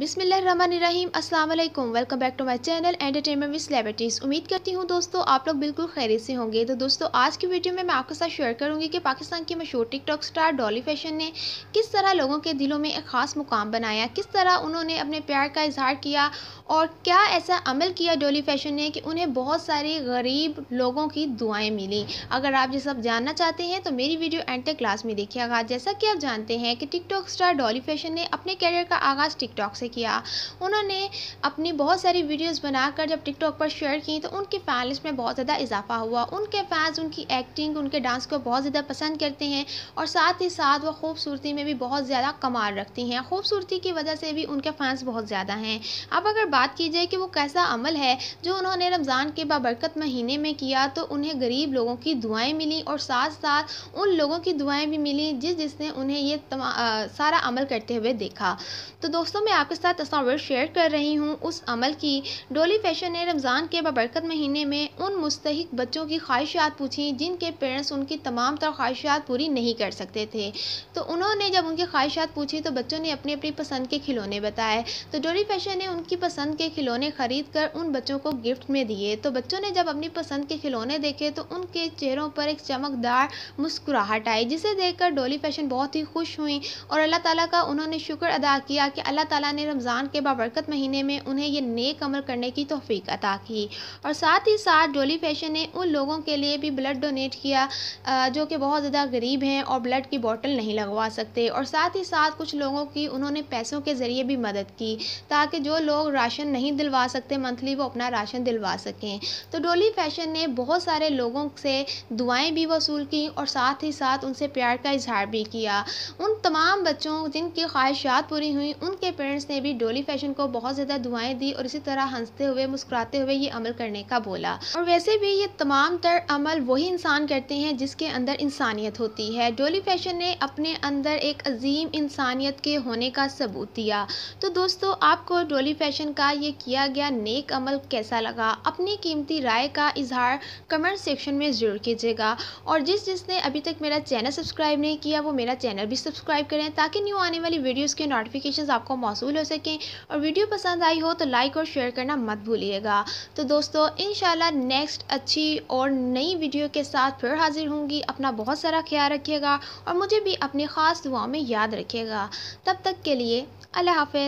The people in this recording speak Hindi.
बिसमीम अस्सलाम वालेकुम welcome back to my channel entertainment with celebrities उम्मीद करती हूँ दोस्तों आप लोग बिल्कुल खैरियत से होंगे तो दोस्तों आज की वीडियो में मैं आपके साथ शेयर करूँगी कि पाकिस्तान की मशहूर टिकटॉक स्टार डॉली फैशन ने किस तरह लोगों के दिलों में एक ख़ास मुकाम बनाया किस तरह उन्होंने अपने प्यार का इजहार किया और क्या ऐसा अमल किया डॉली फैशन ने कि उन्हें बहुत सारे गरीब लोगों की दुआएँ मिली अगर आप ये सब जानना चाहते हैं तो मेरी वीडियो एंड तक क्लास में देखिएगा जैसा कि आप जानते हैं कि टिकटॉक स्टार डॉली फैशन ने अपने कैरियर का आगाज़ टिकटॉक से से किया उन्होंने अपनी बहुत सारी वीडियोस बनाकर जब टिकटॉक पर शेयर की तो उनके फैन लिस्ट में बहुत ज़्यादा इजाफा हुआ उनके फैंस उनकी एक्टिंग उनके डांस को बहुत ज़्यादा पसंद करते हैं और साथ ही साथ वह खूबसूरती में भी बहुत ज़्यादा कमाल रखती हैं खूबसूरती की वजह से भी उनके फैंस बहुत ज़्यादा हैं अब अगर बात की जाए कि वो कैसा अमल है जो उन्होंने रमज़ान के बाबरकत महीने में किया तो उन्हें गरीब लोगों की दुआएँ मिली और साथ साथ उन लोगों की दुआएँ भी मिली जिस जिसने उन्हें ये आ, सारा अमल करते हुए देखा तो दोस्तों मैं आपके आपके साथ तस्वर शेयर कर रही हूँ उस अमल की डोली फैशन ने रमज़ान के बबरकत महीने में उन मुस्तक बच्चों की ख्वाहिशात पूछी जिनके पेरेंट्स उनकी तमाम तरह ख्वाहिशात पूरी नहीं कर सकते थे तो उन्होंने जब उनकी ख्वाहिशात पूछी तो बच्चों ने अपनी अपनी पसंद के खिलौने बताए तो डोली फैशन ने उनकी पसंद के खिलौने ख़रीद कर उन बच्चों को गिफ्ट में दिए तो बच्चों ने जब अपनी पसंद के खिलौने देखे तो उनके चेहरों पर एक चमकदार मुस्कुराहट आई जिसे देखकर डोली फैशन बहुत ही खुश हुई और अल्लाह ताला का उन्होंने शुक्र अदा किया कि अल्लाह ताला ने रमज़ान के बाबरकत महीने में उन्हें ये नेक अमल करने की तोफ़ीक अता की और साथ ही साथ डोली फैशन ने उन लोगों के लिए भी ब्लड डोनेट किया जो कि बहुत ज़्यादा गरीब हैं और ब्लड की बॉटल नहीं लगवा सकते और साथ ही साथ कुछ लोगों की उन्होंने पैसों के ज़रिए भी मदद की ताकि जो लोग राशन नहीं दिलवा सकते मंथली वो अपना राशन दिलवा सकें तो डोली फैशन ने बहुत सारे लोगों से दुआएं भी वसूल की और साथ ही साथ उनसे प्यार का इजहार भी किया उन तमाम बच्चों जिनकी ख्वाहिशात पूरी हुई उनके पेरेंट्स ने भी डोली फैशन को बहुत ज़्यादा दुआएं दी और इसी तरह हंसते हुए मुस्कुराते हुए ये अमल करने का बोला और वैसे भी ये तमाम तर अमल वही इंसान करते हैं जिसके अंदर इंसानियत होती है डोली फैशन ने अपने अंदर एक अजीम इंसानियत के होने का सबूत दिया तो दोस्तों आपको डोली फैशन का ये किया गया नेक अमल कैसा लगा अपनी कीमती राय का इजहार कमेंट सेक्शन में ज़रूर कीजिएगा और जिस जिसने अभी तक मेरा चैनल सब्सक्राइब नहीं किया वो मेरा चैनल भी सब्सक्राइब करें ताकि न्यू आने वाली वीडियोज़ के नोटिफिकेशन आपको मौसू हो सकें और वीडियो पसंद आई हो तो लाइक और शेयर करना मत भूलिएगा तो दोस्तों इन नेक्स्ट अच्छी और नई वीडियो के साथ फिर हाजिर होंगी अपना बहुत सारा ख्याल रखिएगा और मुझे भी अपनी ख़ास दुआ में याद रखिएगा तब तक के लिए अल्लाह हाफ